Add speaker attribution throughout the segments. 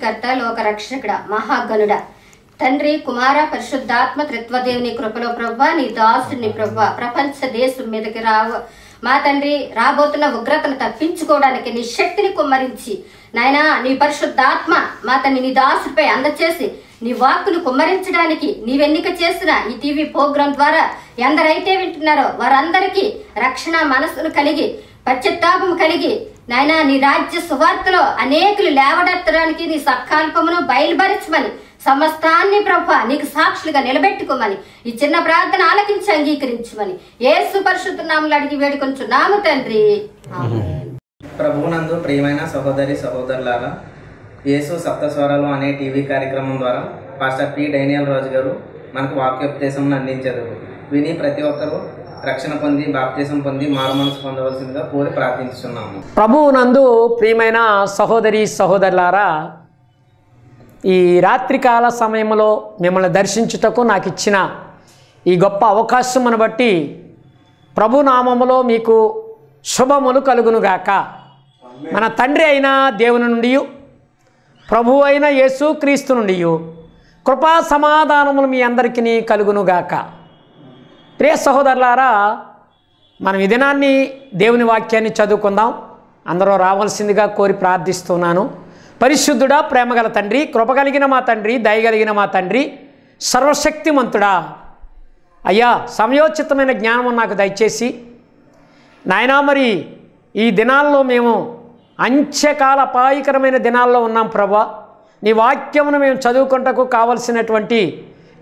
Speaker 1: సృష్టికర్త లోక రక్షకుడ మహాగనుడ తండ్రి కుమార పరిశుద్ధాత్మ త్రిత్వదేవుని కృపలో ప్రభ నీ దాసుని ప్రభ ప్రపంచ దేశం మీదకి రావు మా తండ్రి రాబోతున్న ఉగ్రతను తప్పించుకోవడానికి నీ శక్తిని కుమ్మరించి నాయనా నీ పరిశుద్ధాత్మ మా తండ్రి నీ దాసుపై అందచేసి నీ వాక్కును కుమ్మరించడానికి నీవెన్నిక చేసిన ఈ టీవీ ప్రోగ్రాం ద్వారా ఎందరైతే వింటున్నారో వారందరికీ రక్షణ మనసును కలిగి పశ్చాత్తాపం కలిగి నాయన నీ రాజ్య సువార్తలో అనేకులు లేవడెత్తడానికి నీ సత్కాల్పమును బయలుపరచమని సమస్తాన్ని ప్రభ నీకు సాక్షులుగా నిలబెట్టుకోమని ఈ చిన్న ప్రార్థన ఆలకించి అంగీకరించమని ఏసు సుపరిశుద్ధ నామలు అడిగి నాము తండ్రి ప్రభునందు ప్రియమైన సహోదరి సహోదరులారా యేసు సప్తస్వరాలు అనే టీవీ కార్యక్రమం ద్వారా పాస్టర్ పి డైనియల్ రాజు గారు మనకు వాక్యోపదేశం అందించారు విని ప్రతి ఒక్కరూ రక్షణ పొంది బాప్తీసం పొంది మారుమనసు పొందవలసిందిగా కోరి ప్రార్థించుతున్నాము ప్రభువు నందు ప్రియమైన సహోదరి సహోదరులారా ఈ రాత్రికాల సమయంలో మిమ్మల్ని దర్శించుటకు నాకు ఇచ్చిన ఈ గొప్ప అవకాశమును బట్టి ప్రభునామములో మీకు శుభములు కలుగునుగాక మన తండ్రి అయిన దేవుని నుండి ప్రభు అయిన క్రీస్తు నుండి కృపా సమాధానములు మీ అందరికీ కలుగునుగాక ప్రియ సహోదరులారా మనం ఈ దినాన్ని దేవుని వాక్యాన్ని చదువుకుందాం అందరూ రావాల్సిందిగా కోరి ప్రార్థిస్తున్నాను పరిశుద్ధుడా ప్రేమగల తండ్రి కృపగలిగిన మా తండ్రి దయగలిగిన మా తండ్రి సర్వశక్తిమంతుడా అయ్యా సమయోచితమైన జ్ఞానం నాకు దయచేసి నాయనా మరి ఈ దినాల్లో మేము అంత్యకాల అపాయకరమైన దినాల్లో ఉన్నాం ప్రభా నీ వాక్యమును మేము చదువుకుంటకు కావలసినటువంటి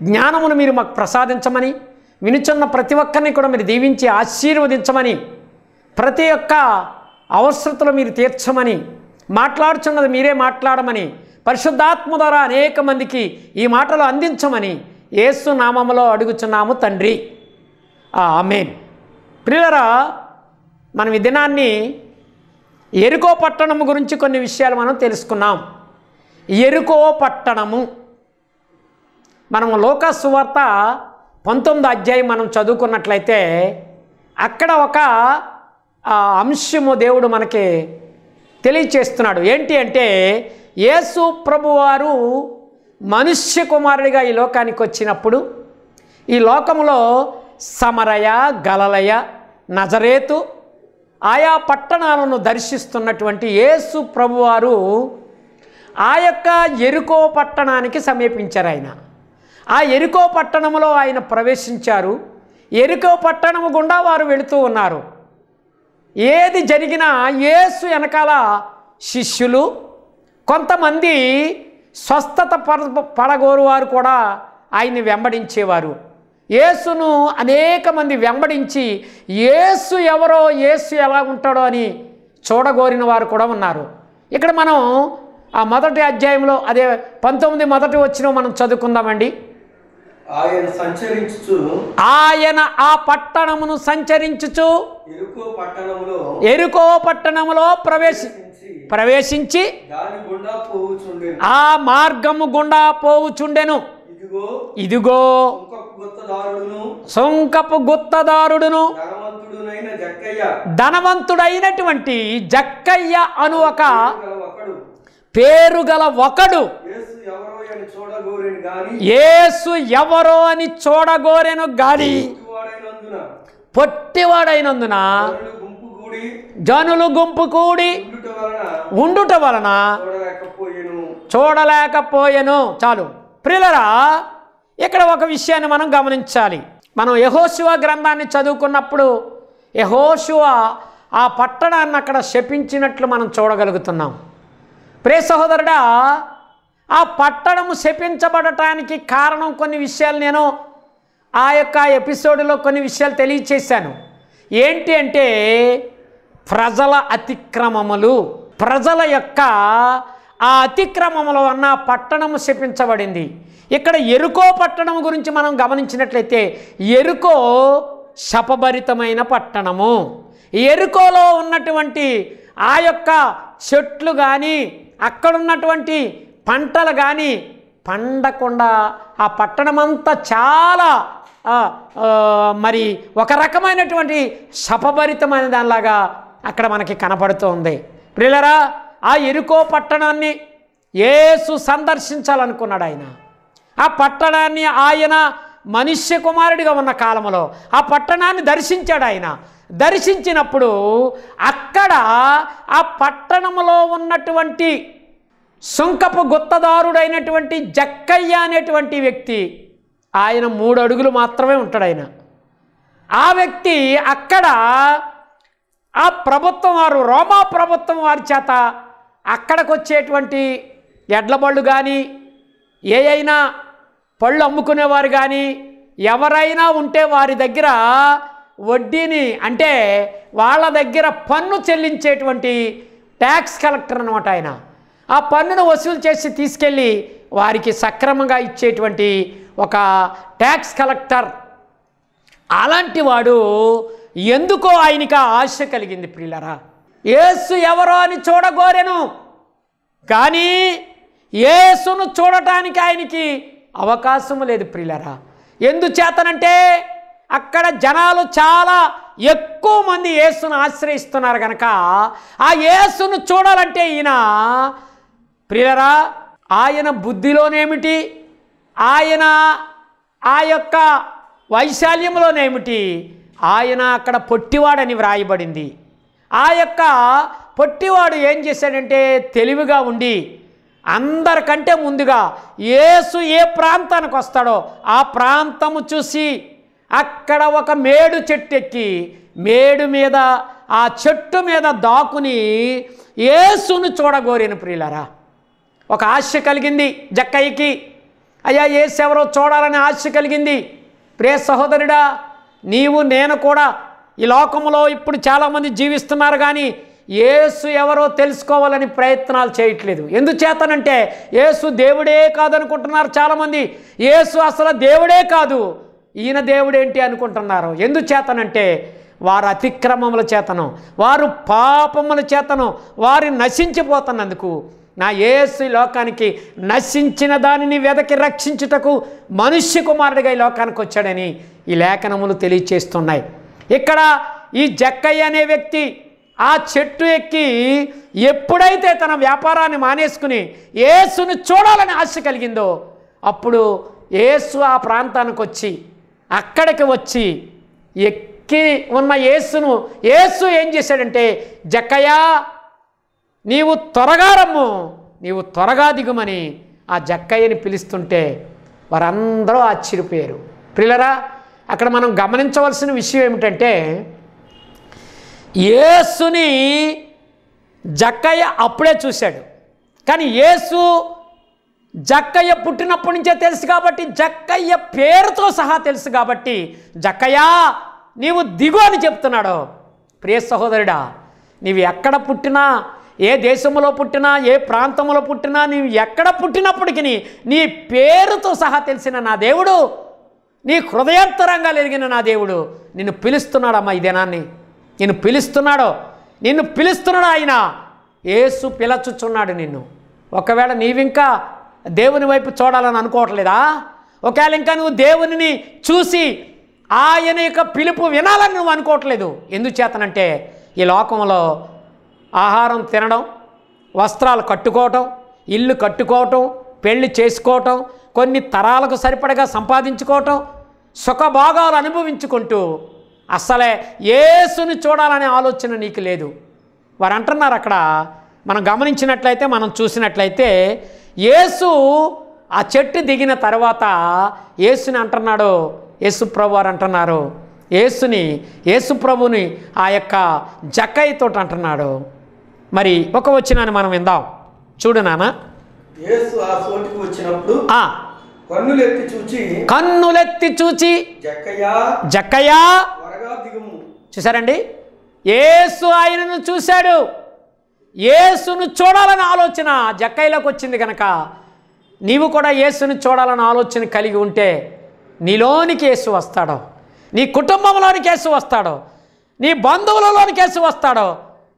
Speaker 1: జ్ఞానమును మీరు మాకు ప్రసాదించమని వినుచున్న ప్రతి ఒక్కరిని కూడా మీరు దీవించి ఆశీర్వదించమని ప్రతి ఒక్క అవసరతలు మీరు తీర్చమని మాట్లాడుచున్నది మీరే మాట్లాడమని పరిశుద్ధాత్మ ద్వారా అనేక మందికి ఈ మాటలు అందించమని యేసు నామములో అడుగుచున్నాము తండ్రి ఆమెన్ ప్రియులరా మనం ఈ దినాన్ని ఎరుకో పట్టణము గురించి కొన్ని విషయాలు మనం తెలుసుకున్నాం ఎరుకో పట్టణము మనము లోకసువార్త పంతొమ్మిది అధ్యాయం మనం చదువుకున్నట్లయితే అక్కడ ఒక అంశము దేవుడు మనకి తెలియచేస్తున్నాడు ఏంటి అంటే యేసు ప్రభువారు మనుష్య కుమారుడిగా ఈ లోకానికి వచ్చినప్పుడు ఈ లోకంలో సమరయ గలలయ నజరేతు ఆయా పట్టణాలను దర్శిస్తున్నటువంటి యేసు ప్రభువారు ఆ యొక్క ఎరుకో పట్టణానికి సమీపించారు ఆయన ఆ ఎరుకో పట్టణంలో ఆయన ప్రవేశించారు ఎరుకో పట్టణము గుండా వారు వెళుతూ ఉన్నారు ఏది జరిగినా యేసు వెనకాల శిష్యులు కొంతమంది స్వస్థత పడగోరువారు కూడా ఆయన్ని వెంబడించేవారు యేసును అనేక మంది వెంబడించి ఏసు ఎవరో యేసు ఎలా ఉంటాడో అని చూడగోరిన వారు కూడా ఉన్నారు ఇక్కడ మనం ఆ మొదటి అధ్యాయంలో అదే పంతొమ్మిది మొదటి వచ్చిన మనం చదువుకుందామండి ఆయన సంచరించుచు ఆయన ఆ పట్టణమును సంచరించుచు ఎరుకో పట్టణములో ఎరుకో పట్టణములో ప్రవేశించి ఆ మార్గము గుండా పోవుచుండెను ఇదిగో ఇదిగో సొంకపు గుత్తదారుడును ధనవంతుడైనటువంటి జక్కయ్య అను ఒక పేరు గల ఒకడు యేసు ఎవరో అని చూడగోరేను గాని పొట్టివాడైనందున జనులు గుంపు కూడి ఉండుట వలన చూడలేకపోయాను చాలు ప్రిలరా ఇక్కడ ఒక విషయాన్ని మనం గమనించాలి మనం యహోశివ గ్రంథాన్ని చదువుకున్నప్పుడు యహోశివ ఆ పట్టణాన్ని అక్కడ శపించినట్లు మనం చూడగలుగుతున్నాం ప్రే సహోదరుడా ఆ పట్టణము శపించబడటానికి కారణం కొన్ని విషయాలు నేను ఆ యొక్క ఎపిసోడ్లో కొన్ని విషయాలు తెలియచేశాను ఏంటి అంటే ప్రజల అతిక్రమములు ప్రజల యొక్క ఆ అతిక్రమముల వలన పట్టణము శపించబడింది ఇక్కడ ఎరుకో పట్టణం గురించి మనం గమనించినట్లయితే ఎరుకో శపభరితమైన పట్టణము ఎరుకోలో ఉన్నటువంటి ఆ యొక్క చెట్లు కానీ అక్కడున్నటువంటి పంటలు కానీ పండకుండా ఆ పట్టణమంతా చాలా మరి ఒక రకమైనటువంటి శపభరితమైన దానిలాగా అక్కడ మనకి కనపడుతోంది ప్రిల్లరా ఆ ఎరుకో పట్టణాన్ని ఏసు సందర్శించాలనుకున్నాడు ఆయన ఆ పట్టణాన్ని ఆయన మనుష్య కుమారుడిగా ఉన్న కాలంలో ఆ పట్టణాన్ని దర్శించాడు ఆయన దర్శించినప్పుడు అక్కడ ఆ పట్టణంలో ఉన్నటువంటి సుంకపు గుత్తదారుడైనటువంటి జక్కయ్య అనేటువంటి వ్యక్తి ఆయన మూడు అడుగులు మాత్రమే ఉంటాడు ఆయన ఆ వ్యక్తి అక్కడ ఆ ప్రభుత్వం వారు రోమా ప్రభుత్వం వారి చేత అక్కడికి వచ్చేటువంటి ఎడ్లబళ్ళు కానీ ఏ అయినా పళ్ళు అమ్ముకునేవారు కానీ ఎవరైనా ఉంటే వారి దగ్గర వడ్డీని అంటే వాళ్ళ దగ్గర పన్ను చెల్లించేటువంటి ట్యాక్స్ కలెక్టర్ అనమాట ఆయన ఆ పన్నును వసూలు చేసి తీసుకెళ్ళి వారికి సక్రమంగా ఇచ్చేటువంటి ఒక ట్యాక్స్ కలెక్టర్ అలాంటి వాడు ఎందుకో ఆయనకి ఆశ కలిగింది ప్రియులరా ఏసు ఎవరో అని చూడగోరెను కానీ ఏసును చూడటానికి ఆయనకి అవకాశం లేదు ప్రియులరా ఎందుచేతనంటే అక్కడ జనాలు చాలా ఎక్కువ మంది యేసును ఆశ్రయిస్తున్నారు కనుక ఆ యేసును చూడాలంటే ఈయన ప్రియరా ఆయన బుద్ధిలోనేమిటి ఆయన ఆ యొక్క వైశాల్యంలోనేమిటి ఆయన అక్కడ పొట్టివాడని వ్రాయబడింది ఆ యొక్క పొట్టివాడు ఏం చేశాడంటే తెలివిగా ఉండి అందరికంటే ముందుగా యేసు ఏ ప్రాంతానికి వస్తాడో ఆ ప్రాంతము చూసి అక్కడ ఒక మేడు చెట్టు ఎక్కి మేడు మీద ఆ చెట్టు మీద దాకుని యేసును చూడగోరిన ప్రియులరా ఒక ఆశ కలిగింది జక్కయ్యకి అయ్యా ఏసెవరో చూడాలని ఆశ కలిగింది ప్రే సహోదరుడా నీవు నేను కూడా ఈ లోకంలో ఇప్పుడు చాలామంది జీవిస్తున్నారు కానీ ఏసు ఎవరో తెలుసుకోవాలని ప్రయత్నాలు చేయట్లేదు ఎందుచేతనంటే ఏసు దేవుడే కాదనుకుంటున్నారు చాలామంది ఏసు అసలు దేవుడే కాదు ఈయన దేవుడేంటి అనుకుంటున్నారు ఎందుచేతనంటే వారు అతిక్రమముల చేతను వారు పాపముల చేతను వారు నశించిపోతున్నందుకు నా ఏసు లోకానికి నశించిన దానిని వెదకి రక్షించుటకు మనుష్య కుమారుడిగా ఈ లోకానికి వచ్చాడని ఈ లేఖనములు తెలియచేస్తున్నాయి ఇక్కడ ఈ జక్కయ్య అనే వ్యక్తి ఆ చెట్టు ఎక్కి ఎప్పుడైతే తన వ్యాపారాన్ని మానేసుకుని ఏసును చూడాలని ఆశ కలిగిందో అప్పుడు ఏసు ఆ ప్రాంతానికి వచ్చి అక్కడికి వచ్చి ఎక్కి ఉన్న ఏసును ఏసు ఏం చేశాడంటే జక్కయ్య నీవు త్వరగా రమ్ము నీవు త్వరగా దిగుమని ఆ జక్కయ్యని పిలుస్తుంటే వారందరూ ఆశ్చర్యపోయారు ప్రిలరా అక్కడ మనం గమనించవలసిన విషయం ఏమిటంటే ఏసుని జక్కయ్య అప్పుడే చూశాడు కానీ ఏసు జక్కయ్య పుట్టినప్పటి నుంచే తెలుసు కాబట్టి జక్కయ్య పేరుతో సహా తెలుసు కాబట్టి జక్కయ్యా నీవు దిగు అని చెప్తున్నాడు ప్రియ సహోదరుడా నీవు ఎక్కడ పుట్టినా ఏ దేశంలో పుట్టినా ఏ ప్రాంతంలో పుట్టినా నీవు ఎక్కడ పుట్టినప్పటికీ నీ పేరుతో సహా తెలిసిన నా దేవుడు నీ హృదయాంతరంగా ఎరిగిన నా దేవుడు నిన్ను పిలుస్తున్నాడమ్మా ఈ దినాన్ని నిన్ను పిలుస్తున్నాడో నిన్ను పిలుస్తున్నాడు ఆయన ఏసు పిలచుచున్నాడు నిన్ను ఒకవేళ నీవింకా దేవుని వైపు చూడాలని అనుకోవట్లేదా ఒకవేళ ఇంకా నువ్వు దేవునిని చూసి ఆయన యొక్క పిలుపు వినాలని నువ్వు అనుకోవట్లేదు ఎందుచేతనంటే ఈ లోకంలో ఆహారం తినడం వస్త్రాలు కట్టుకోవటం ఇల్లు కట్టుకోవటం పెళ్లి చేసుకోవటం కొన్ని తరాలకు సరిపడగా సంపాదించుకోవటం సుఖభాగాలు అనుభవించుకుంటూ అస్సలే యేసుని చూడాలనే ఆలోచన నీకు లేదు వారు అంటున్నారు అక్కడ మనం గమనించినట్లయితే మనం చూసినట్లయితే ఏసు ఆ చెట్టు దిగిన తర్వాత ఏసుని అంటున్నాడు యేసు ప్రభు వారు అంటున్నారు ఏసుని యేసు ప్రభుని ఆ యొక్క జక్కయ్యతోటి అంటున్నాడు మరి ఒక వచ్చినాన్ని మనం విందాం చూడు నాన్న కన్నులెత్తి చూచి కన్నులెత్తి చూచి జక్కయ్యా చూసారండి ఏసు ఆయనను చూశాడు ఏసును చూడాలని ఆలోచన జక్కయ్యలోకి వచ్చింది కనుక నీవు కూడా యేసుని చూడాలని ఆలోచన కలిగి ఉంటే నీలోనికి యేసు వస్తాడో నీ కుటుంబంలోనికి యేసు వస్తాడో నీ బంధువులలోనికి యేసు వస్తాడో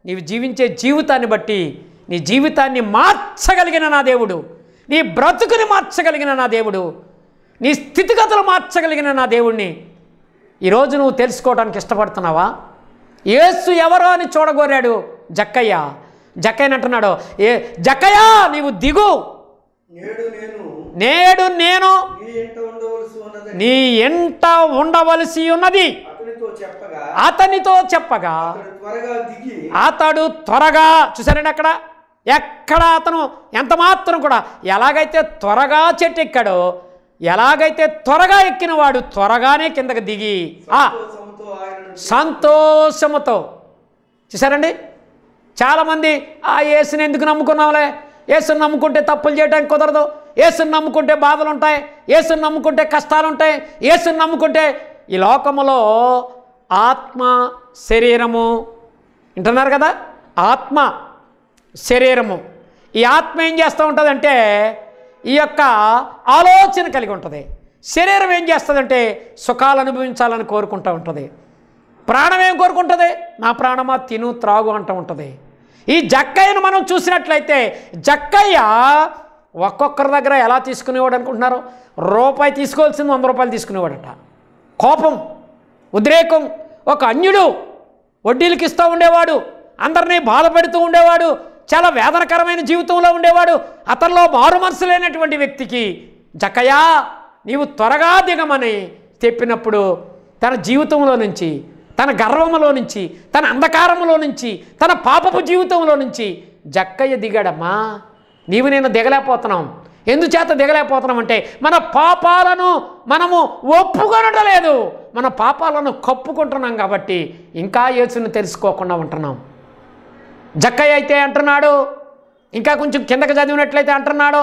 Speaker 1: నీవు జీవించే జీవితాన్ని బట్టి నీ జీవితాన్ని మార్చగలిగిన నా దేవుడు నీ బ్రతుకుని మార్చగలిగిన నా దేవుడు నీ స్థితిగతులు మార్చగలిగిన నా దేవుణ్ణి ఈరోజు నువ్వు తెలుసుకోవడానికి ఇష్టపడుతున్నావా ఏసు ఎవరో అని చూడగోరాడు జక్కయ్య జక్కయ్య అంటున్నాడు ఏ జక్కయ్య నీవు దిగు నేడు నేను నీ ఎంట ఉండవలసి ఉన్నది అతనితో చెప్పగా అతడు త్వరగా చూసారండి అక్కడ ఎక్కడ అతను ఎంత మాత్రం కూడా ఎలాగైతే త్వరగా చెట్టు ఎక్కాడో ఎలాగైతే త్వరగా ఎక్కిన వాడు త్వరగానే కిందకి దిగి సంతోషముతో చూసారండి చాలామంది ఆ ఏసుని ఎందుకు నమ్ముకున్నాంలే ఏసుని నమ్ముకుంటే తప్పులు చేయడానికి కుదరదు ఏసుని నమ్ముకుంటే బాధలు ఉంటాయి ఏసుని నమ్ముకుంటే కష్టాలు ఉంటాయి ఏసుని నమ్ముకుంటే ఈ లోకములో ఆత్మ శరీరము వింటున్నారు కదా ఆత్మ శరీరము ఈ ఆత్మ ఏం చేస్తూ ఉంటుందంటే ఈ యొక్క ఆలోచన కలిగి ఉంటుంది శరీరం ఏం చేస్తుందంటే సుఖాలు అనుభవించాలని కోరుకుంటూ ఉంటుంది ప్రాణం ఏం కోరుకుంటుంది నా ప్రాణమా తిను త్రాగు అంటూ ఉంటుంది ఈ జక్కయ్యను మనం చూసినట్లయితే జక్కయ్య ఒక్కొక్కరి దగ్గర ఎలా తీసుకునేవాడు అనుకుంటున్నారు రూపాయి తీసుకోవాల్సింది వంద రూపాయలు తీసుకునేవాడట కోపం ఉద్రేకం ఒక అన్యుడు వడ్డీలకు ఇస్తూ ఉండేవాడు అందరినీ బాధ పెడుతూ ఉండేవాడు చాలా వేదనకరమైన జీవితంలో ఉండేవాడు అతనిలో మారు మనసు లేనటువంటి వ్యక్తికి జకయా నీవు త్వరగా దిగమని చెప్పినప్పుడు తన జీవితంలో నుంచి తన గర్వములో నుంచి తన అంధకారములో నుంచి తన పాపపు జీవితంలో నుంచి జక్కయ్య దిగడమ్మా నీవు నేను దిగలేకపోతున్నాం ఎందుచేత దిగలేకపోతున్నామంటే మన పాపాలను మనము ఒప్పుకొనటలేదు మన పాపాలను కప్పుకుంటున్నాం కాబట్టి ఇంకా యేసును తెలుసుకోకుండా ఉంటున్నాం జక్కయ్య అయితే అంటున్నాడు ఇంకా కొంచెం కిందకి చదివినట్లయితే అంటున్నాడు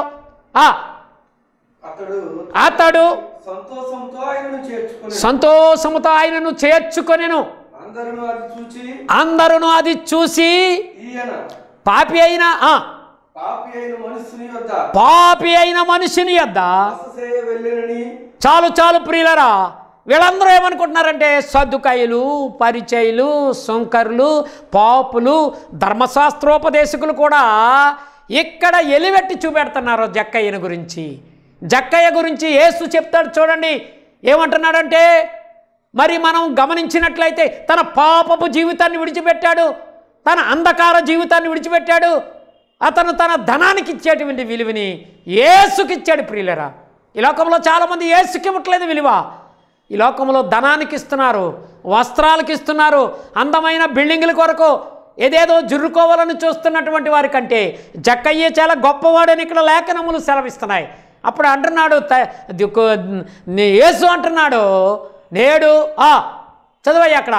Speaker 1: అతడు సంతోషముతో ఆయనను చేర్చుకొని అందరూ అది చూసి పాపి అయినా పాపి అయిన మనిషిని యొద్ద చాలు చాలు ప్రియులరా వీళ్ళందరూ ఏమనుకుంటున్నారంటే సద్దుకాయలు పరిచయులు సుంకరులు పాపులు ధర్మశాస్త్రోపదేశకులు కూడా ఇక్కడ ఎలివెట్టి చూపెడుతున్నారు జక్కయ్యన గురించి జక్కయ్య గురించి ఏసు చెప్తాడు చూడండి ఏమంటున్నాడంటే మరి మనం గమనించినట్లయితే తన పాపపు జీవితాన్ని విడిచిపెట్టాడు తన అంధకార జీవితాన్ని విడిచిపెట్టాడు అతను తన ధనానికి ఇచ్చేటువంటి విలువని ఏసుకిచ్చాడు ప్రియులరా ఈ లోకంలో చాలామంది ఏసుకి ఇవ్వట్లేదు విలువ ఈ లోకంలో ధనానికి ఇస్తున్నారు వస్త్రాలకు ఇస్తున్నారు అందమైన బిల్డింగుల కొరకు ఏదేదో జుర్రుకోవాలని చూస్తున్నటువంటి వారి కంటే జక్కయ్యే చాలా గొప్పవాడని ఇక్కడ లేఖనములు సెలవిస్తున్నాయి అప్పుడు అంటున్నాడు ఏసు అంటున్నాడు నేడు ఆ చదవయ్య అక్కడ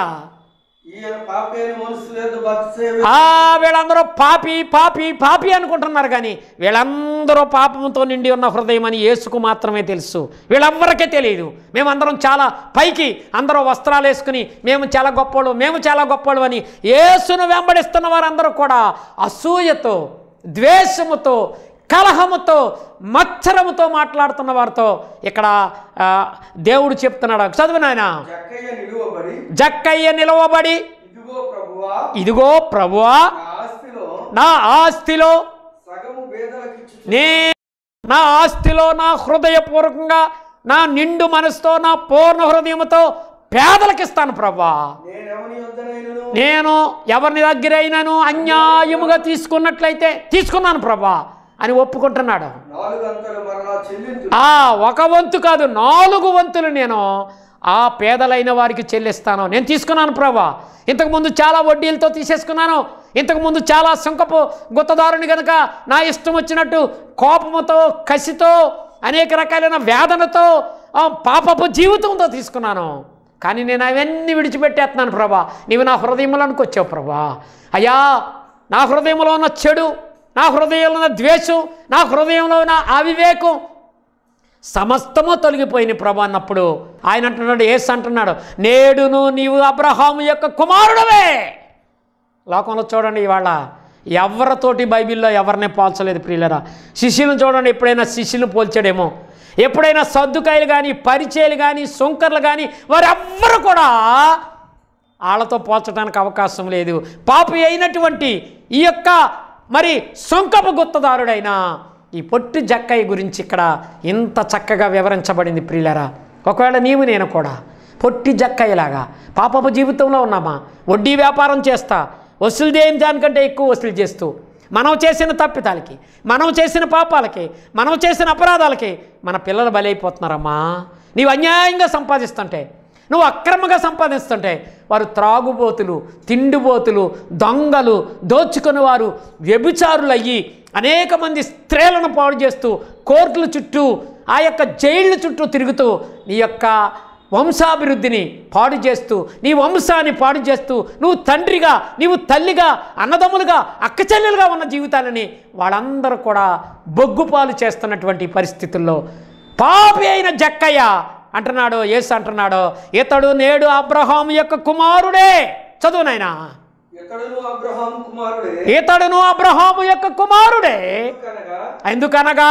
Speaker 1: వీళ్ళందరూ పాపి పాపి పాపి అనుకుంటున్నారు కానీ వీళ్ళందరూ పాపంతో నిండి ఉన్న హృదయం అని యేసుకు మాత్రమే తెలుసు వీళ్ళెవ్వరికే తెలియదు మేమందరం చాలా పైకి అందరూ వస్త్రాలు వేసుకుని మేము చాలా గొప్పవాళ్ళు మేము చాలా గొప్పవాళ్ళు అని యేసును వెంబడిస్తున్న వారందరూ కూడా అసూయతో ద్వేషముతో కలహముతో మచ్చరముతో మాట్లాడుతున్న వారితో ఇక్కడ దేవుడు చెప్తున్నాడు చదువు నాయన జక్కయ్య నిలవబడి ఇదిగో ప్రభువా నా ఆస్తిలో నే నా ఆస్తిలో నా హృదయపూర్వకంగా నా నిండు మనసుతో నా పూర్ణ హృదయంతో పేదలకు ఇస్తాను ప్రభా నేను ఎవరిని దగ్గరైనాను అన్యాయముగా తీసుకున్నట్లయితే తీసుకున్నాను ప్రభా అని ఒప్పుకుంటున్నాడు ఆ ఒక వంతు కాదు నాలుగు వంతులు నేను ఆ పేదలైన వారికి చెల్లిస్తాను నేను తీసుకున్నాను ప్రభా ఇంతకుముందు చాలా వడ్డీలతో తీసేసుకున్నాను ఇంతకుముందు చాలా సుంకపు గుత్తదారుని కనుక నా ఇష్టం వచ్చినట్టు కోపముతో కసితో అనేక రకాలైన వేదనతో పాపపు జీవితంతో తీసుకున్నాను కానీ నేను అవన్నీ విడిచిపెట్టేస్తున్నాను ప్రభా నీవు నా హృదయంలోనికి వచ్చావు ప్రభా అయ్యా నా హృదయంలో ఉన్న చెడు నా హృదయంలో ఉన్న ద్వేషం నా హృదయంలో ఉన్న అవివేకం సమస్తము తొలగిపోయింది ప్రభు అన్నప్పుడు ఆయన అంటున్నాడు ఏసు అంటున్నాడు నేడును నీవు అబ్రహాము యొక్క కుమారుడవే లోకంలో చూడండి ఇవాళ ఎవరితోటి బైబిల్లో ఎవరిని పోల్చలేదు ప్రియులరా శిష్యులను చూడండి ఎప్పుడైనా శిష్యులు పోల్చాడేమో ఎప్పుడైనా సర్దుకాయలు కానీ పరిచయలు కానీ సుంకర్లు కానీ వారెవ్వరు కూడా వాళ్ళతో పోల్చడానికి అవకాశం లేదు పాపి అయినటువంటి ఈ యొక్క మరి సొంకపు గుత్తదారుడైన ఈ పొట్టి జక్కయ్య గురించి ఇక్కడ ఇంత చక్కగా వివరించబడింది ప్రియులరా ఒకవేళ నీవు నేను కూడా పొట్టి జక్కయ్యలాగా పాపపు జీవితంలో ఉన్నామా వడ్డీ వ్యాపారం చేస్తా వసూలు చేయని దానికంటే ఎక్కువ వసూలు చేస్తూ మనం చేసిన తప్పితాలకి మనం చేసిన పాపాలకి మనం చేసిన అపరాధాలకి మన పిల్లలు బలైపోతున్నారమ్మా నీవు అన్యాయంగా సంపాదిస్తుంటే నువ్వు అక్రమంగా సంపాదిస్తుంటే వారు త్రాగుబోతులు తిండిబోతులు దొంగలు దోచుకుని వారు వ్యభిచారులయ్యి అనేక మంది స్త్రీలను పాడు చేస్తూ కోర్టుల చుట్టూ ఆ యొక్క జైళ్ళ చుట్టూ తిరుగుతూ నీ యొక్క వంశాభివృద్ధిని పాడు చేస్తూ నీ వంశాన్ని పాడు చేస్తూ నువ్వు తండ్రిగా నీవు తల్లిగా అన్నదమ్ములుగా అక్కచెల్లెలుగా ఉన్న జీవితాలని వాళ్ళందరూ కూడా బొగ్గుపాలు చేస్తున్నటువంటి పరిస్థితుల్లో పాపి అయిన జక్కయ్య అంటున్నాడు ఏసు అంటున్నాడు ఇతడు నేడు అబ్రహాం యొక్క కుమారుడే చదువు నాయనా ఇతడును అబ్రహాము యొక్క కుమారుడే ఎందుకనగా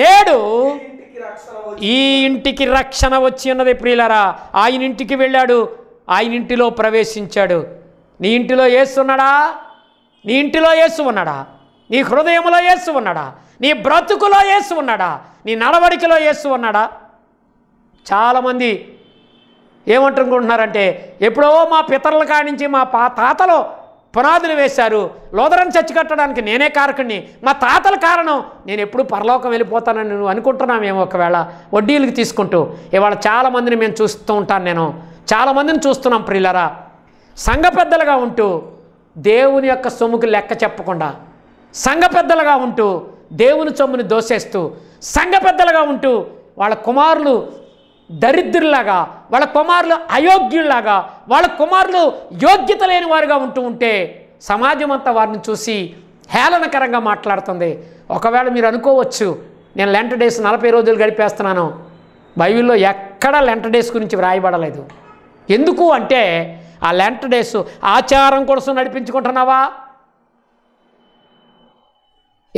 Speaker 1: నేడు ఈ ఇంటికి రక్షణ వచ్చి ఉన్నది ప్రియులరా ఆయన ఇంటికి వెళ్ళాడు ఆయన ఇంటిలో ప్రవేశించాడు నీ ఇంటిలో ఏసున్నాడా నీ ఇంటిలో ఏసు ఉన్నాడా నీ హృదయంలో ఏసు ఉన్నాడా నీ బ్రతుకులో ఏసు ఉన్నాడా నీ నడవడికలో ఏసు ఉన్నాడా చాలామంది ఏమంటుకుంటున్నారంటే ఎప్పుడో మా పితరుల కానించి మా పా తాతలో పునాదులు వేశారు లోదరం చచ్చి కట్టడానికి నేనే కారకుణ్ణి మా తాతల కారణం నేను ఎప్పుడు పరలోకం వెళ్ళిపోతానని నువ్వు అనుకుంటున్నామేమో ఒకవేళ వడ్డీలకు తీసుకుంటూ ఇవాళ చాలామందిని మేము చూస్తూ ఉంటాను నేను చాలామందిని చూస్తున్నాం ప్రియులరా సంఘ పెద్దలుగా ఉంటూ దేవుని యొక్క సొమ్ముకు లెక్క చెప్పకుండా సంఘ పెద్దలుగా ఉంటూ దేవుని సొమ్ముని దోసేస్తూ సంఘ పెద్దలుగా ఉంటూ వాళ్ళ కుమారులు దరిద్రులాగా వాళ్ళ కుమారులు అయోగ్యుల్లాగా వాళ్ళ కుమారులు యోగ్యత లేని వారుగా ఉంటూ ఉంటే సమాజం అంతా వారిని చూసి హేళనకరంగా మాట్లాడుతుంది ఒకవేళ మీరు అనుకోవచ్చు నేను లెంట డేస్ నలభై రోజులు గడిపేస్తున్నాను బైబిల్లో ఎక్కడా లెంట డేస్ గురించి వ్రాయబడలేదు ఎందుకు అంటే ఆ లెంట డేస్ ఆచారం కోసం నడిపించుకుంటున్నావా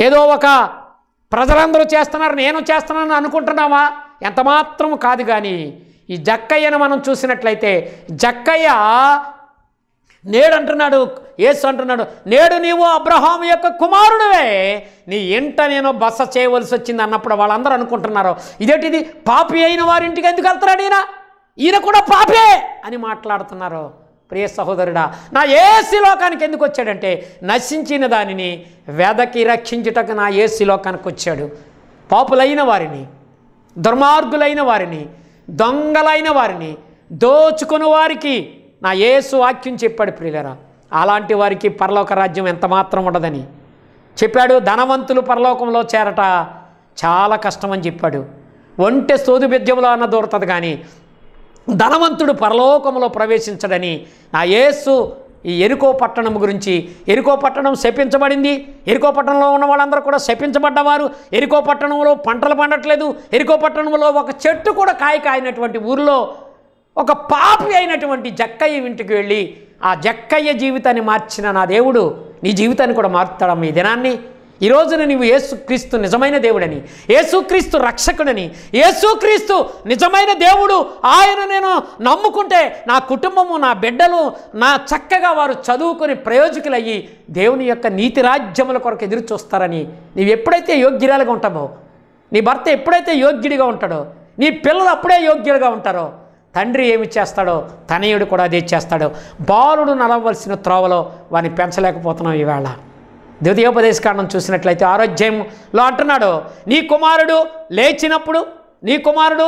Speaker 1: ఏదో ఒక ప్రజలందరూ చేస్తున్నారు నేను చేస్తున్నాను అనుకుంటున్నావా ఎంతమాత్రం కాదు కానీ ఈ జక్కయ్యను మనం చూసినట్లయితే జక్కయ్య నేడు అంటున్నాడు ఏసు అంటున్నాడు నేడు నీవు అబ్రహాం యొక్క కుమారుడువే నీ ఇంట నేను బస చేయవలసి వచ్చింది అన్నప్పుడు వాళ్ళందరూ అనుకుంటున్నారు ఇదేంటిది పాపి అయిన వారింటికి ఎందుకు వెళ్తున్నాడు ఈయన ఈయన కూడా పాపే అని మాట్లాడుతున్నారు ప్రియ సహోదరుడా నా ఏసీ లోకానికి ఎందుకు వచ్చాడంటే నశించిన దానిని వెదకి రక్షించుటకు నా ఏసీ లోకానికి వచ్చాడు పాపులైన వారిని దుర్మార్గులైన వారిని దొంగలైన వారిని దోచుకున్న వారికి నా యేసు వాక్యం చెప్పాడు ప్రియులరా అలాంటి వారికి పరలోక రాజ్యం ఎంత మాత్రం ఉండదని చెప్పాడు ధనవంతులు పరలోకంలో చేరట చాలా కష్టమని చెప్పాడు ఒంటె సోదు బిద్యంలో అన్న దూరతది కానీ ధనవంతుడు పరలోకంలో ప్రవేశించడని నా యేసు ఈ ఎరుకో పట్టణం గురించి ఎరుకో పట్టణం శపించబడింది ఎరుకో పట్టణంలో ఉన్న వాళ్ళందరూ కూడా శపించబడ్డవారు ఎరుకో పట్టణంలో పంటలు పండట్లేదు ఎరుకో పట్టణంలో ఒక చెట్టు కూడా కాయ కాయినటువంటి ఊరిలో ఒక పాపి అయినటువంటి జక్కయ్య ఇంటికి వెళ్ళి ఆ జక్కయ్య జీవితాన్ని మార్చిన నా దేవుడు నీ జీవితాన్ని కూడా మారుతాడమ్మ ఈ దినాన్ని ఈ రోజున నీవు ఏసుక్రీస్తు నిజమైన దేవుడని ఏసుక్రీస్తు రక్షకుడని ఏసుక్రీస్తు నిజమైన దేవుడు ఆయన నేను నమ్ముకుంటే నా కుటుంబము నా బిడ్డలు నా చక్కగా వారు చదువుకొని ప్రయోజకులయ్యి దేవుని యొక్క నీతి రాజ్యముల కొరకు ఎదురు చూస్తారని నీవు ఎప్పుడైతే యోగ్యురాలుగా ఉంటామో నీ భర్త ఎప్పుడైతే యోగ్యుడిగా ఉంటాడో నీ పిల్లలు అప్పుడే యోగ్యులుగా ఉంటారో తండ్రి ఏమి చేస్తాడో తనయుడు కూడా అదే చేస్తాడో బాలుడు నలవలసిన త్రోవలో వాడిని పెంచలేకపోతున్నాం ఈవేళ ద్వితీయోపదేశకాండం చూసినట్లయితే ఆరోగ్యంలో అంటున్నాడు నీ కుమారుడు లేచినప్పుడు నీ కుమారుడు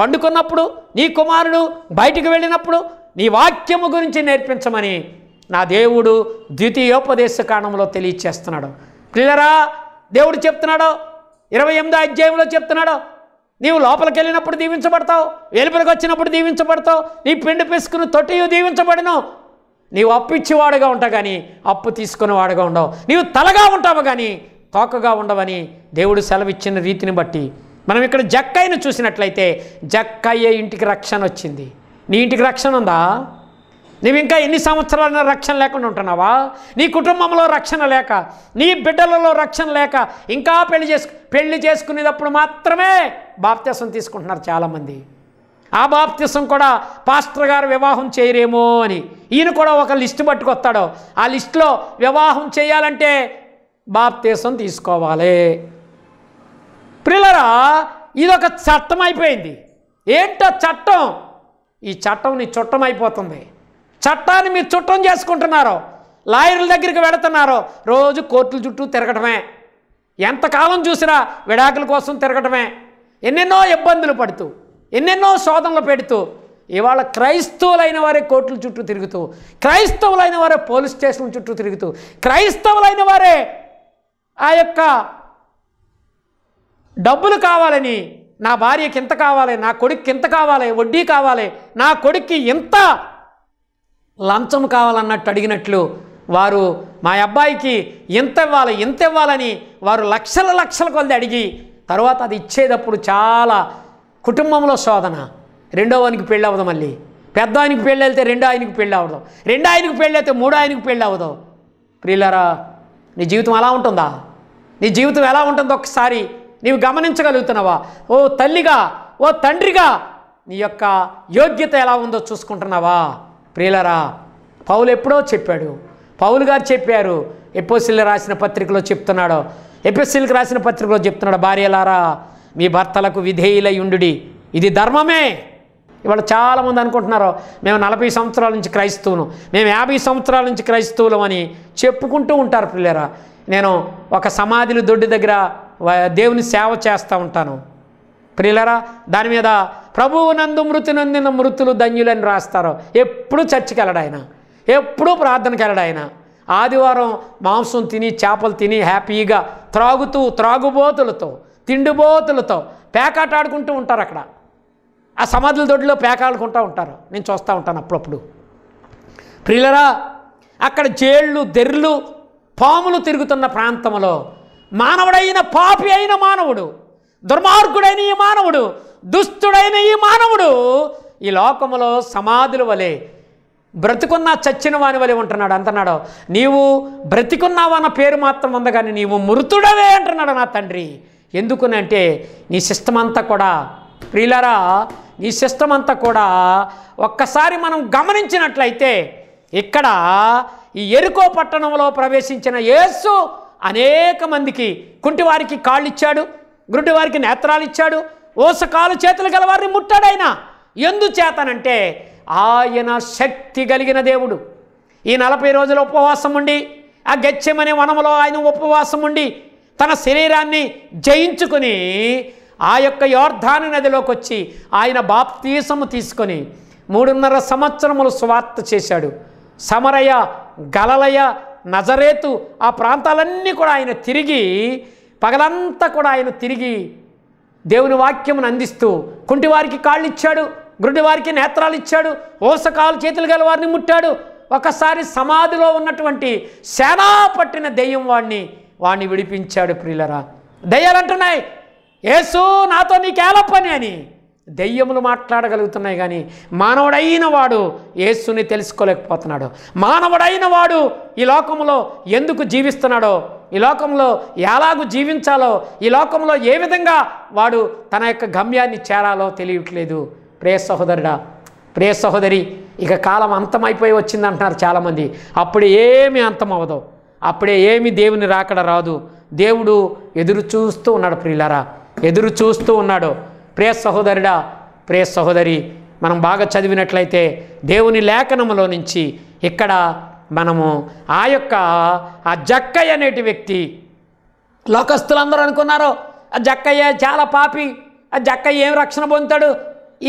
Speaker 1: పండుకున్నప్పుడు నీ కుమారుడు బయటికి వెళ్ళినప్పుడు నీ వాక్యము గురించి నేర్పించమని నా దేవుడు ద్వితీయోపదేశ తెలియచేస్తున్నాడు పిల్లరా దేవుడు చెప్తున్నాడు ఇరవై ఎనిమిదో అధ్యాయంలో చెప్తున్నాడు నీవు లోపలికి వెళ్ళినప్పుడు దీవించబడతావు వెలుపలికి వచ్చినప్పుడు దీవించబడతావు నీ పిండి పిసుకును తొట్టి దీవించబడను నీవు అప్పు ఇచ్చేవాడుగా ఉంటావు కానీ అప్పు తీసుకునేవాడుగా ఉండవు నీవు తలగా ఉంటావు కానీ తోకగా ఉండవని దేవుడు సెలవిచ్చిన రీతిని బట్టి మనం ఇక్కడ జక్కయ్యను చూసినట్లయితే జక్కయ్య ఇంటికి రక్షణ వచ్చింది నీ ఇంటికి రక్షణ ఉందా నీవు ఇంకా ఎన్ని సంవత్సరాలైనా రక్షణ లేకుండా ఉంటున్నావా నీ కుటుంబంలో రక్షణ లేక నీ బిడ్డలలో రక్షణ లేక ఇంకా పెళ్లి చేసుకు పెళ్లి చేసుకునేటప్పుడు మాత్రమే బాప్త్యాసం తీసుకుంటున్నారు చాలామంది ఆ బాప్తిసం కూడా పాస్టర్ గారు వివాహం చేయరేమో అని ఈయన కూడా ఒక లిస్టు పట్టుకొస్తాడు ఆ లిస్టులో వివాహం చేయాలంటే బాప్తీసం తీసుకోవాలి ప్రిలరా ఇదొక చట్టం అయిపోయింది ఏంటో చట్టం ఈ చట్టం నీ చుట్టం అయిపోతుంది చట్టాన్ని మీరు చుట్టం చేసుకుంటున్నారు లాయర్ల దగ్గరికి వెళుతున్నారు రోజు కోర్టుల చుట్టూ తిరగటమే ఎంతకాలం చూసినా విడాకుల కోసం తిరగటమే ఎన్నెన్నో ఇబ్బందులు పడుతూ ఎన్నెన్నో శోధనలు పెడుతూ ఇవాళ క్రైస్తవులైన వారే కోర్టుల చుట్టూ తిరుగుతూ క్రైస్తవులైన వారే పోలీస్ స్టేషన్ల చుట్టూ తిరుగుతూ క్రైస్తవులైన వారే ఆ యొక్క డబ్బులు కావాలని నా భార్యకి ఇంత కావాలి నా కొడుక్కి ఇంత కావాలి వడ్డీ కావాలి నా కొడుక్కి ఇంత లంచం కావాలన్నట్టు అడిగినట్లు వారు మా అబ్బాయికి ఎంత ఇవ్వాలి ఎంత ఇవ్వాలని వారు లక్షల లక్షల కొలది అడిగి తర్వాత అది ఇచ్చేటప్పుడు చాలా కుటుంబంలో శోధన రెండో ఆయనకి పెళ్ళి అవ్వదు మళ్ళీ పెద్ద ఆయనకి పెళ్ళి వెళ్తే రెండో ఆయనకి పెళ్ళి అవ్వదు రెండో ఆయనకి పెళ్ళి అయితే మూడో ఆయనకి పెళ్ళి అవ్వదు ప్రియులారా నీ జీవితం అలా ఉంటుందా నీ జీవితం ఎలా ఉంటుందో ఒకసారి నీవు గమనించగలుగుతున్నావా ఓ తల్లిగా ఓ తండ్రిగా నీ యొక్క యోగ్యత ఎలా ఉందో చూసుకుంటున్నావా ప్రియులరా పౌలు ఎప్పుడో చెప్పాడు పౌలు గారు చెప్పారు ఎపోసిల్ రాసిన పత్రికలో చెప్తున్నాడు ఎపిసిల్కి రాసిన పత్రికలో చెప్తున్నాడు భార్యలారా మీ భర్తలకు విధేయులయుండు ఇది ధర్మమే ఇవాళ చాలామంది అనుకుంటున్నారు మేము నలభై సంవత్సరాల నుంచి క్రైస్తవును మేము యాభై సంవత్సరాల నుంచి క్రైస్తవులం అని చెప్పుకుంటూ ఉంటారు పిల్లరా నేను ఒక సమాధిని దొడ్డి దగ్గర దేవుని సేవ చేస్తూ ఉంటాను ప్రియులరా దాని మీద ప్రభువు నందు మృతి నందిన మృతులు ధన్యులని రాస్తారు ఎప్పుడు చర్చికి ఆయన ఎప్పుడూ ప్రార్థనకి ఆయన ఆదివారం మాంసం తిని చేపలు తిని హ్యాపీగా త్రాగుతూ త్రాగుబోతులతో తిండిబోతులతో పేకాట ఆడుకుంటూ ఉంటారు అక్కడ ఆ సమాధుల దొడ్డిలో పేకాడుకుంటూ ఉంటారు నేను చూస్తూ ఉంటాను అప్పుడప్పుడు ప్రియులరా అక్కడ జేళ్ళు దెర్లు పాములు తిరుగుతున్న ప్రాంతంలో మానవుడైన పాపి అయిన మానవుడు దుర్మార్గుడైన ఈ మానవుడు దుస్తుడైన ఈ మానవుడు ఈ లోకములో సమాధుల వలె బ్రతుకున్న చచ్చిన వాని వలె ఉంటున్నాడు అంటున్నాడు నీవు బ్రతికున్నావన్న పేరు మాత్రం ఉంది కానీ నీవు మృతుడవే అంటున్నాడు నా తండ్రి ఎందుకునంటే నీ సిస్టమ్ అంతా కూడా ప్రియులరా నీ సిస్టమ్ అంతా కూడా ఒక్కసారి మనం గమనించినట్లయితే ఇక్కడ ఈ ఎరుకో పట్టణంలో ప్రవేశించిన యేసు అనేక మందికి కుంటివారికి కాళ్ళు ఇచ్చాడు గుడ్డివారికి నేత్రాలు ఇచ్చాడు ఓసకాలు చేతులు గలవారిని ముట్టాడాయన ఎందుచేతనంటే ఆయన శక్తి కలిగిన దేవుడు ఈ నలభై రోజుల ఉపవాసం ఉండి ఆ గచ్చమనే వనంలో ఆయన ఉపవాసం ఉండి తన శరీరాన్ని జయించుకుని ఆ యొక్క యోర్ధాను నదిలోకి వచ్చి ఆయన బాప్తీసము తీసుకొని మూడున్నర సంవత్సరములు సువార్త చేశాడు సమరయ గలలయ నజరేతు ఆ ప్రాంతాలన్నీ కూడా ఆయన తిరిగి పగలంతా కూడా ఆయన తిరిగి దేవుని వాక్యమును అందిస్తూ కుంటివారికి కాళ్ళు ఇచ్చాడు గురుడివారికి నేత్రాలు ఇచ్చాడు ఓసకాలు చేతులు గల వారిని ముట్టాడు ఒకసారి సమాధిలో ఉన్నటువంటి సేనా పట్టిన దెయ్యం వాడిని వాణ్ణి విడిపించాడు ప్రియులరా దయ్యాలు అంటున్నాయి ఏసు నాతో నీకేల పని అని దెయ్యములు మాట్లాడగలుగుతున్నాయి కానీ మానవుడైన వాడు ఏసుని తెలుసుకోలేకపోతున్నాడు మానవుడైన వాడు ఈ లోకంలో ఎందుకు జీవిస్తున్నాడో ఈ లోకంలో ఎలాగూ జీవించాలో ఈ లోకంలో ఏ విధంగా వాడు తన యొక్క గమ్యాన్ని చేరాలో తెలియట్లేదు ప్రే సహోదరుడా ప్రే సహోదరి ఇక కాలం అంతమైపోయి వచ్చిందంటున్నారు చాలామంది అప్పుడు ఏమీ అంతం అప్పుడే ఏమి దేవుని రాకడ రాదు దేవుడు ఎదురు చూస్తూ ఉన్నాడు ప్రియులారా ఎదురు చూస్తూ ఉన్నాడు ప్రే సహోదరుడా ప్రే సహోదరి మనం బాగా చదివినట్లయితే దేవుని లేఖనములో నుంచి ఇక్కడ మనము ఆ యొక్క ఆ జక్కయ్య అనేటి వ్యక్తి లోకస్తులందరూ అనుకున్నారు ఆ జక్కయ్య చాలా పాపి ఆ జక్కయ్య ఏం రక్షణ పొందుతాడు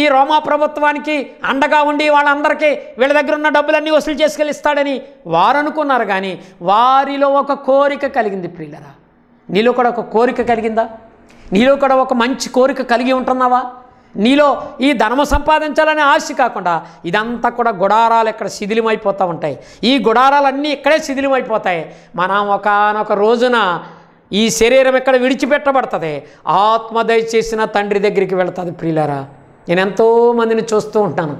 Speaker 1: ఈ రోమా ప్రభుత్వానికి అండగా ఉండి వాళ్ళందరికీ వీళ్ళ దగ్గర ఉన్న డబ్బులన్నీ వసూలు చేసుకెళ్ళిస్తాడని వారు అనుకున్నారు కానీ వారిలో ఒక కోరిక కలిగింది ప్రియులరా నీలో కూడా ఒక కోరిక కలిగిందా నీలో కూడా ఒక మంచి కోరిక కలిగి ఉంటున్నావా నీలో ఈ ధనము సంపాదించాలనే ఆశ కాకుండా ఇదంతా కూడా గుడారాలు ఇక్కడ శిథిలమైపోతూ ఉంటాయి ఈ గుడారాలన్నీ ఇక్కడే శిథిలమైపోతాయి మనం ఒకనొక రోజున ఈ శరీరం ఇక్కడ విడిచిపెట్టబడుతుంది ఆత్మ దయచేసిన తండ్రి దగ్గరికి వెళుతుంది ప్రియులారా నేను ఎంతోమందిని చూస్తూ ఉంటాను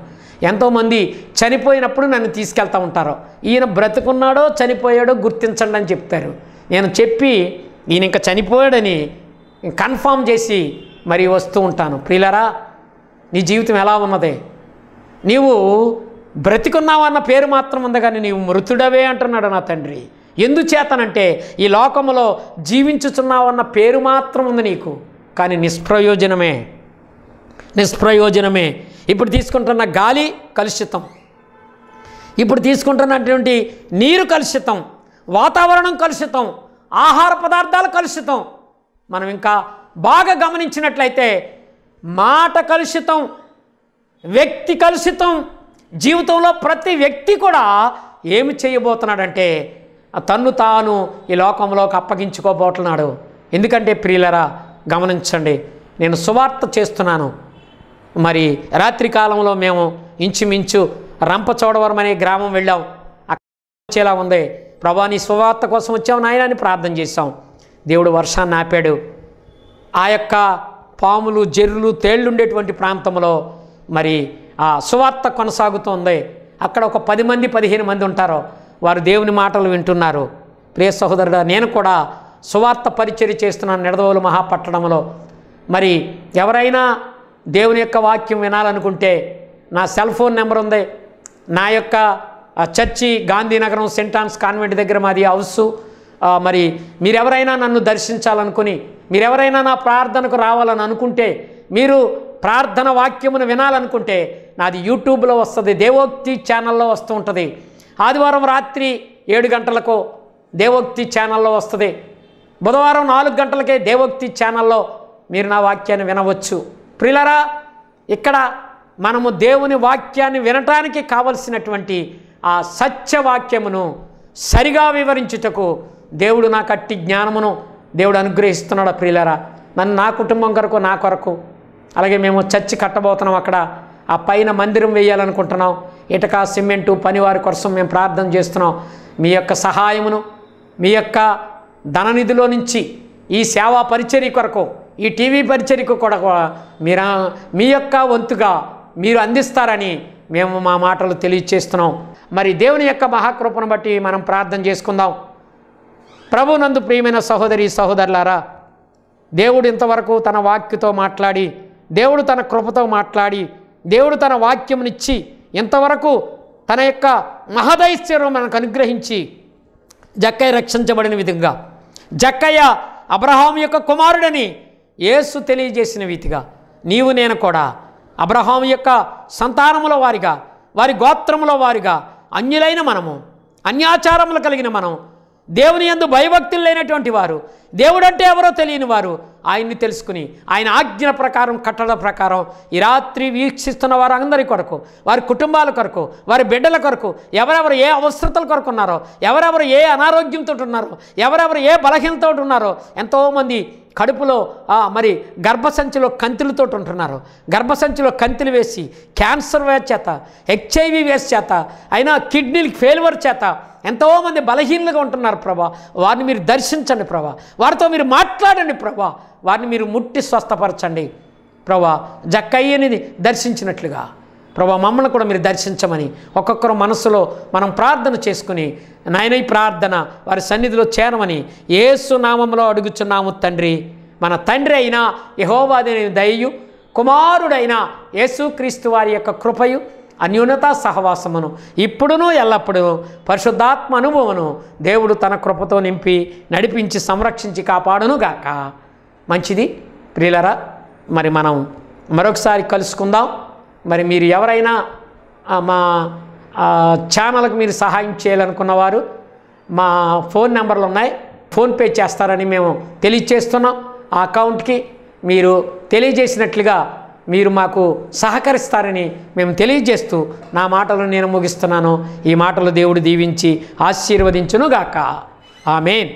Speaker 1: ఎంతోమంది చనిపోయినప్పుడు నన్ను తీసుకెళ్తూ ఉంటారు ఈయన బ్రతుకున్నాడో చనిపోయాడో గుర్తించండి అని చెప్తారు నేను చెప్పి ఈయన ఇంకా చనిపోయాడని కన్ఫామ్ చేసి మరి వస్తూ ఉంటాను ప్రియులరా నీ జీవితం ఎలా ఉన్నది నీవు బ్రతికున్నావన్న పేరు మాత్రం ఉంది కానీ నీవు మృతుడవే అంటున్నాడు నా తండ్రి ఎందుచేతనంటే ఈ లోకములో జీవించుచున్నావన్న పేరు మాత్రం ఉంది నీకు కానీ నిష్ప్రయోజనమే నిష్ప్రయోజనమే ఇప్పుడు తీసుకుంటున్న గాలి కలుషితం ఇప్పుడు తీసుకుంటున్నటువంటి నీరు కలుషితం వాతావరణం కలుషితం ఆహార పదార్థాలు కలుషితం మనం ఇంకా బాగా గమనించినట్లయితే మాట కలుషితం వ్యక్తి కలుషితం జీవితంలో ప్రతి వ్యక్తి కూడా ఏమి చేయబోతున్నాడంటే తన్ను తాను ఈ లోకంలోకి అప్పగించుకోబోతున్నాడు ఎందుకంటే ప్రియులరా గమనించండి నేను సువార్త చేస్తున్నాను మరి రాత్రి కాలంలో మేము ఇంచుమించు రంపచోడవరం అనే గ్రామం వెళ్ళాం అక్కడ వచ్చేలా ఉంది ప్రభా నీ కోసం వచ్చాం నాయన అని ప్రార్థన చేశాం దేవుడు వర్షాన్ని ఆపాడు ఆ యొక్క పాములు జెర్రులు తేళ్లుండేటువంటి ప్రాంతంలో మరి ఆ సువార్త ఉంది అక్కడ ఒక పది మంది పదిహేను మంది ఉంటారు వారు దేవుని మాటలు వింటున్నారు ప్రియ సహోదరుడు నేను కూడా సువార్త పరిచర్య చేస్తున్నాను నిడదవోలు మహాపట్టణంలో మరి ఎవరైనా దేవుని యొక్క వాక్యం వినాలనుకుంటే నా సెల్ ఫోన్ నెంబర్ ఉంది నా యొక్క చర్చి గాంధీనగరం సెంటాన్స్ కాన్వెంట్ దగ్గర మాది హౌస్ మరి మీరెవరైనా నన్ను దర్శించాలనుకుని మీరెవరైనా నా ప్రార్థనకు రావాలని అనుకుంటే మీరు ప్రార్థన వాక్యమును వినాలనుకుంటే నాది యూట్యూబ్లో వస్తుంది దేవోక్తి ఛానల్లో వస్తూ ఉంటుంది ఆదివారం రాత్రి ఏడు గంటలకు దేవోక్తి ఛానల్లో వస్తుంది బుధవారం నాలుగు గంటలకే దేవోక్తి ఛానల్లో మీరు నా వాక్యాన్ని వినవచ్చు ప్రిలరా ఇక్కడ మనము దేవుని వాక్యాన్ని వినటానికి కావలసినటువంటి ఆ సత్యవాక్యమును సరిగా వివరించుటకు దేవుడు నాకు అట్టి జ్ఞానమును దేవుడు అనుగ్రహిస్తున్నాడు ప్రియులరా నన్ను నా కుటుంబం కొరకు నా కొరకు అలాగే మేము చర్చి కట్టబోతున్నాం అక్కడ ఆ పైన మందిరం వేయాలనుకుంటున్నాం ఇటక సిమెంటు పనివారి కోసం మేము ప్రార్థన చేస్తున్నాం మీ యొక్క సహాయమును మీ యొక్క ధననిధిలో నుంచి ఈ సేవా పరిచర్య కొరకు ఈ టీవీ పరిచయకు కూడా మీరా మీ యొక్క వంతుగా మీరు అందిస్తారని మేము మా మాటలు తెలియచేస్తున్నాం మరి దేవుని యొక్క మహాకృపను బట్టి మనం ప్రార్థన చేసుకుందాం ప్రభు నందు ప్రియమైన సహోదరి సహోదరులారా దేవుడు ఇంతవరకు తన వాక్యతో మాట్లాడి దేవుడు తన కృపతో మాట్లాడి దేవుడు తన వాక్యమునిచ్చి ఇంతవరకు తన యొక్క మహదైశ్వర్యం మనకు అనుగ్రహించి జక్కయ్య రక్షించబడిన విధంగా జక్కయ్య అబ్రహాం యొక్క కుమారుడని యేసు తెలియజేసిన వీతిగా నీవు నేను కూడా అబ్రహాం యొక్క సంతానముల వారిగా వారి గోత్రముల వారిగా అన్యులైన మనము అన్యాచారములు కలిగిన మనం దేవుని ఎందు భయభక్తులు లేనటువంటి వారు దేవుడంటే ఎవరో తెలియని వారు ఆయన్ని తెలుసుకుని ఆయన ఆజ్ఞ ప్రకారం కట్టడ ప్రకారం ఈ రాత్రి వీక్షిస్తున్న వారందరి కొరకు వారి కుటుంబాల కొరకు వారి బిడ్డల కొరకు ఎవరెవరు ఏ అవసరతల కొరకు ఉన్నారో ఎవరెవరు ఏ అనారోగ్యంతో ఉన్నారో ఎవరెవరు ఏ బలహీనతో ఉన్నారో ఎంతోమంది కడుపులో మరి గర్భసంచిలో కంతులతో ఉంటున్నారు గర్భసంచిలో కంతులు వేసి క్యాన్సర్ వేస్ చేత హెచ్ఐవి వేస్ చేత అయినా కిడ్నీలు ఫెయిల్వర్ చేత ఎంతోమంది బలహీనలుగా ఉంటున్నారు ప్రభా వారిని మీరు దర్శించండి ప్రభా వారితో మీరు మాట్లాడండి ప్రభా వారిని మీరు ముట్టి స్వస్థపరచండి ప్రభా జక్కయ్యని దర్శించినట్లుగా ప్రభా మమ్మల్ని కూడా మీరు దర్శించమని ఒక్కొక్కరు మనసులో మనం ప్రార్థన చేసుకుని నయనై ప్రార్థన వారి సన్నిధిలో చేరమని ఏసు నామంలో అడుగుచున్నాము తండ్రి మన తండ్రి అయినా యహోవాది దయ్యు కుమారుడైన యేసుక్రీస్తు వారి యొక్క కృపయు అన్యూనత సహవాసమును ఇప్పుడును ఎల్లప్పుడూ పరిశుద్ధాత్మ అనుభవమును దేవుడు తన కృపతో నింపి నడిపించి సంరక్షించి కాపాడునుగాక మంచిది ప్రియులరా మరి మనం మరొకసారి కలుసుకుందాం మరి మీరు ఎవరైనా మా ఛానల్కి మీరు సహాయం చేయాలనుకున్నవారు మా ఫోన్ నెంబర్లు ఉన్నాయి ఫోన్పే చేస్తారని మేము తెలియజేస్తున్నాం ఆ అకౌంట్కి మీరు తెలియజేసినట్లుగా మీరు మాకు సహకరిస్తారని మేము తెలియజేస్తూ నా మాటలు నేను ముగిస్తున్నాను ఈ మాటలు దేవుడు దీవించి ఆశీర్వదించునుగాక ఆమెన్